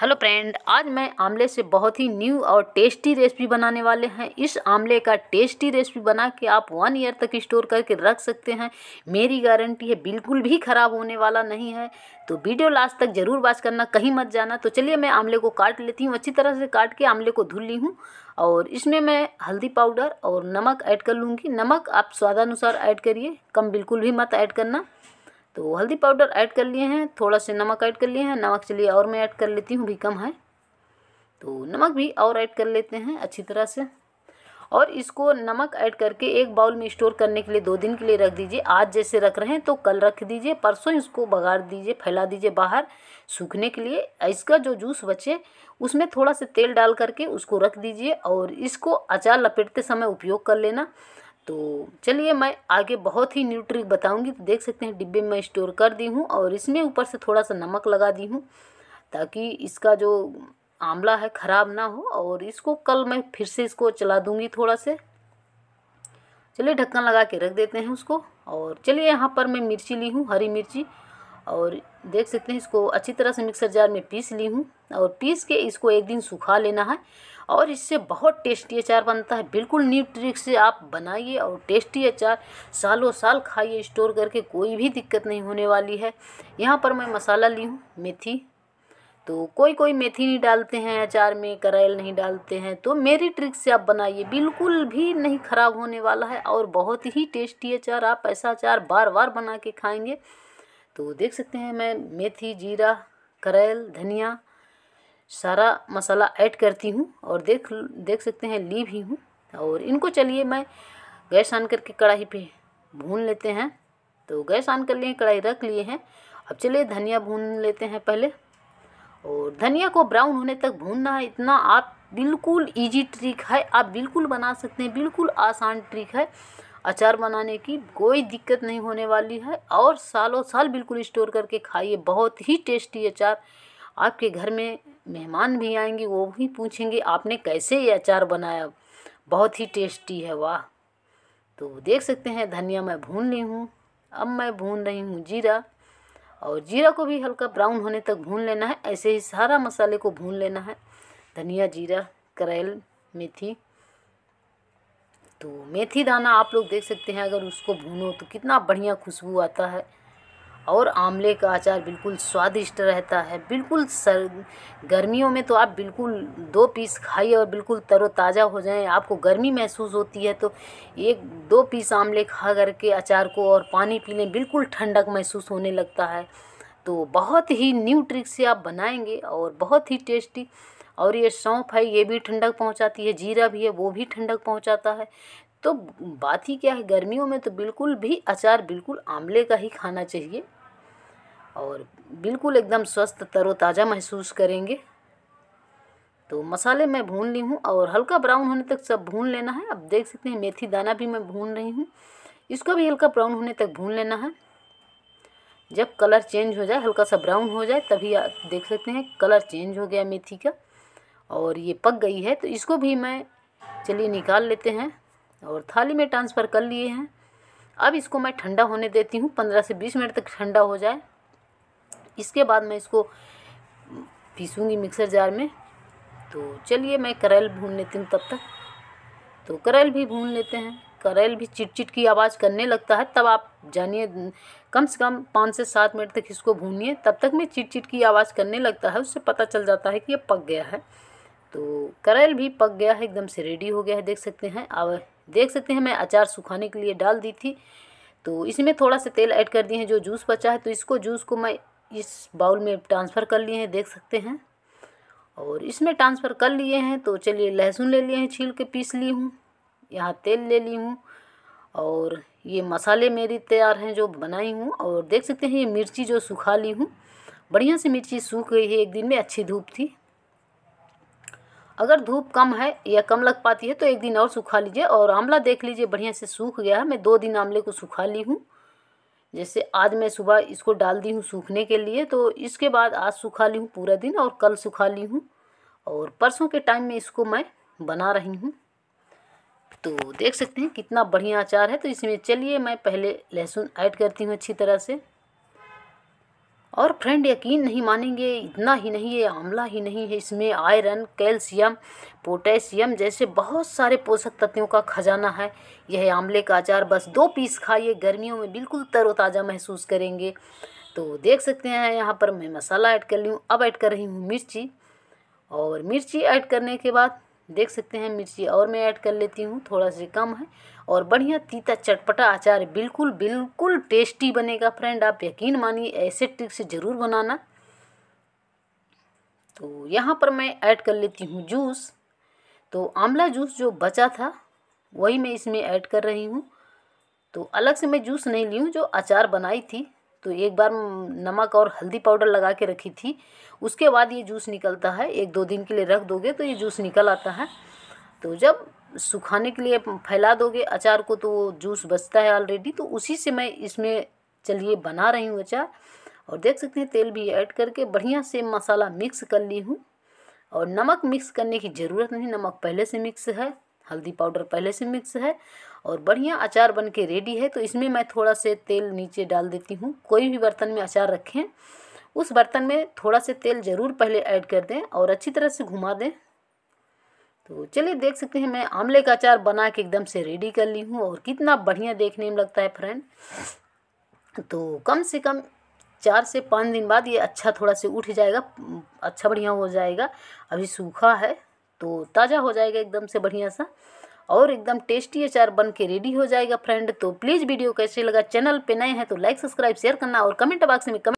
hello friend आज मैं आमले से बहुत ही न्यू और टेस्टी रेसिपी बनाने वाले हैं इस आमले का टेस्टी रेसिपी बना के आप वन ईयर तक स्टोर करके रख सकते हैं मेरी गारंटी है बिल्कुल भी ख़राब होने वाला नहीं है तो वीडियो लास्ट तक ज़रूर वॉच करना कहीं मत जाना तो चलिए मैं आमले को काट लेती हूँ अच्छी तरह से काट के आमले को धुल ली हूँ और इसमें मैं हल्दी पाउडर और नमक ऐड कर लूँगी नमक आप स्वादानुसार ऐड करिए कम बिल्कुल भी मत ऐड करना तो हल्दी पाउडर ऐड कर लिए हैं थोड़ा से नमक ऐड कर लिए हैं नमक चलिए और मैं ऐड कर लेती हूँ भी कम है तो नमक भी और ऐड कर लेते हैं अच्छी तरह से और इसको नमक ऐड करके एक बाउल में स्टोर करने के लिए दो दिन के लिए रख दीजिए आज जैसे रख रहे हैं तो कल रख दीजिए परसों इसको बगाड़ दीजिए फैला दीजिए बाहर सूखने के लिए इसका जो जूस बचे उसमें थोड़ा सा तेल डाल करके उसको रख दीजिए और इसको अचार लपेटते समय उपयोग कर लेना तो चलिए मैं आगे बहुत ही न्यू ट्रिक बताऊंगी तो देख सकते हैं डिब्बे में स्टोर कर दी हूँ और इसमें ऊपर से थोड़ा सा नमक लगा दी हूँ ताकि इसका जो आंवला है ख़राब ना हो और इसको कल मैं फिर से इसको चला दूँगी थोड़ा से चलिए ढक्कन लगा के रख देते हैं उसको और चलिए यहाँ पर मैं मिर्ची ली हूँ हरी मिर्ची और देख सकते हैं इसको अच्छी तरह से मिक्सर जार में पीस ली हूँ और पीस के इसको एक दिन सुखा लेना है और इससे बहुत टेस्टी अचार बनता है बिल्कुल न्यू ट्रिक से आप बनाइए और टेस्टी अचार सालों साल खाइए स्टोर करके कोई भी दिक्कत नहीं होने वाली है यहाँ पर मैं मसाला ली हूँ मेथी तो कोई कोई मेथी नहीं डालते हैं अचार में करेल नहीं डालते हैं तो मेरी ट्रिक से आप बनाइए बिल्कुल भी नहीं ख़राब होने वाला है और बहुत ही टेस्टी अचार आप ऐसा अचार बार बार बना के खाएंगे तो देख सकते हैं मैं मेथी जीरा करेल धनिया सारा मसाला ऐड करती हूँ और देख देख सकते हैं ली भी हूँ और इनको चलिए मैं गैस ऑन करके कढ़ाई पे भून लेते हैं तो गैस ऑन कर लिए कढ़ाई रख लिए हैं अब चलिए धनिया भून लेते हैं पहले और धनिया को ब्राउन होने तक भूनना है इतना आप बिल्कुल इजी ट्रिक है आप बिल्कुल बना सकते हैं बिल्कुल आसान ट्रिक है अचार बनाने की कोई दिक्कत नहीं होने वाली है और सालों साल बिल्कुल स्टोर करके खाइए बहुत ही टेस्टी अचार आपके घर में मेहमान भी आएंगे वो भी पूछेंगे आपने कैसे ये अचार बनाया बहुत ही टेस्टी है वाह तो देख सकते हैं धनिया मैं भून ली हूँ अब मैं भून रही हूँ जीरा और जीरा को भी हल्का ब्राउन होने तक भून लेना है ऐसे ही सारा मसाले को भून लेना है धनिया जीरा करेल मेथी तो मेथी दाना आप लोग देख सकते हैं अगर उसको भूनो तो कितना बढ़िया खुशबू आता है और आमले का अचार बिल्कुल स्वादिष्ट रहता है बिल्कुल सर गर्मियों में तो आप बिल्कुल दो पीस खाइए और बिल्कुल तरोताज़ा हो जाएं आपको गर्मी महसूस होती है तो एक दो पीस आमले खा करके अचार को और पानी पीने बिल्कुल ठंडक महसूस होने लगता है तो बहुत ही न्यू ट्रिक से आप बनाएंगे और बहुत ही टेस्टी और ये सौंफ है ये भी ठंडक पहुंचाती है जीरा भी है वो भी ठंडक पहुंचाता है तो बात ही क्या है गर्मियों में तो बिल्कुल भी अचार बिल्कुल आंवले का ही खाना चाहिए और बिल्कुल एकदम स्वस्थ तरोताज़ा महसूस करेंगे तो मसाले मैं भून ली हूँ और हल्का ब्राउन होने तक सब भून लेना है अब देख सकते हैं मेथी दाना भी मैं भून रही हूँ इसको भी हल्का ब्राउन होने तक भून लेना है जब कलर चेंज हो जाए हल्का सा ब्राउन हो जाए तभी देख सकते हैं कलर चेंज हो गया मेथी का और ये पक गई है तो इसको भी मैं चलिए निकाल लेते हैं और थाली में ट्रांसफ़र कर लिए हैं अब इसको मैं ठंडा होने देती हूँ पंद्रह से बीस मिनट तक ठंडा हो जाए इसके बाद मैं इसको पीसूँगी मिक्सर जार में तो चलिए मैं करेल भून लेती हूँ तब तक तो करेल भी भून लेते हैं करेल भी चिटचिट की आवाज़ करने लगता है तब आप जानिए कम से कम पाँच से सात मिनट तक इसको भूनिए तब तक में चिटचिट की आवाज़ करने लगता है उससे पता चल जाता है कि ये पक गया है तो करेल भी पक गया है एकदम से रेडी हो गया है देख सकते हैं अब देख सकते हैं मैं अचार सुखाने के लिए डाल दी थी तो इसमें थोड़ा सा तेल ऐड कर दिए हैं जो जूस बचा है तो इसको जूस को मैं इस बाउल में ट्रांसफ़र कर लिए हैं देख सकते हैं और इसमें ट्रांसफ़र कर लिए हैं तो चलिए लहसुन ले लिए हैं छील के पीस ली हूँ यहाँ तेल ले ली हूँ और ये मसाले मेरी तैयार हैं जो बनाई हूँ और देख सकते हैं ये मिर्ची जो सूखा ली हूँ बढ़िया से मिर्ची सूख गई है एक दिन में अच्छी धूप थी अगर धूप कम है या कम लग पाती है तो एक दिन और सुखा लीजिए और आंवला देख लीजिए बढ़िया से सूख गया है मैं दो दिन आंवले को सूखा ली हूँ जैसे आज मैं सुबह इसको डाल दी हूँ सूखने के लिए तो इसके बाद आज सुखा ली हूँ पूरा दिन और कल सुखा ली हूँ और परसों के टाइम में इसको मैं बना रही हूँ तो देख सकते हैं कितना बढ़िया अचार है तो इसमें चलिए मैं पहले लहसुन ऐड करती हूँ अच्छी तरह से और फ्रेंड यकीन नहीं मानेंगे इतना ही नहीं है आमला ही नहीं है इसमें आयरन कैल्शियम पोटेशियम जैसे बहुत सारे पोषक तत्वों का खजाना है यह आमले का अचार बस दो पीस खाइए गर्मियों में बिल्कुल तरोताज़ा महसूस करेंगे तो देख सकते हैं यहाँ पर मैं मसाला ऐड कर ली हूँ अब ऐड कर रही हूँ मिर्ची और मिर्ची ऐड करने के बाद देख सकते हैं मिर्ची और मैं ऐड कर लेती हूँ थोड़ा सा कम है और बढ़िया तीता चटपटा अचार बिल्कुल बिल्कुल टेस्टी बनेगा फ्रेंड आप यकीन मानिए ऐसे ट्रिक से ज़रूर बनाना तो यहाँ पर मैं ऐड कर लेती हूँ जूस तो आंवला जूस जो बचा था वही मैं इसमें ऐड कर रही हूँ तो अलग से मैं जूस नहीं ली हूँ जो अचार बनाई थी तो एक बार नमक और हल्दी पाउडर लगा के रखी थी उसके बाद ये जूस निकलता है एक दो दिन के लिए रख दोगे तो ये जूस निकल आता है तो जब सुखाने के लिए फैला दोगे अचार को तो वो जूस बचता है ऑलरेडी तो उसी से मैं इसमें चलिए बना रही हूँ अचार और देख सकते हैं तेल भी ऐड करके बढ़िया से मसाला मिक्स कर ली हूँ और नमक मिक्स करने की ज़रूरत नहीं नमक पहले से मिक्स है हल्दी पाउडर पहले से मिक्स है और बढ़िया अचार बन के रेडी है तो इसमें मैं थोड़ा से तेल नीचे डाल देती हूँ कोई भी बर्तन में अचार रखें उस बर्तन में थोड़ा से तेल ज़रूर पहले ऐड कर दें और अच्छी तरह से घुमा दें तो चलिए देख सकते हैं मैं आमले का अचार बना के एकदम से रेडी कर ली हूँ और कितना बढ़िया देखने में लगता है फ्रेंड तो कम से कम चार से पाँच दिन बाद ये अच्छा थोड़ा से उठ जाएगा अच्छा बढ़िया हो जाएगा अभी सूखा है तो ताज़ा हो जाएगा एकदम से बढ़िया सा और एकदम टेस्टी अचार बन के रेडी हो जाएगा फ्रेंड तो प्लीज़ वीडियो कैसे लगा चैनल पे नए हैं तो लाइक सब्सक्राइब शेयर करना और कमेंट बॉक्स में कमेंट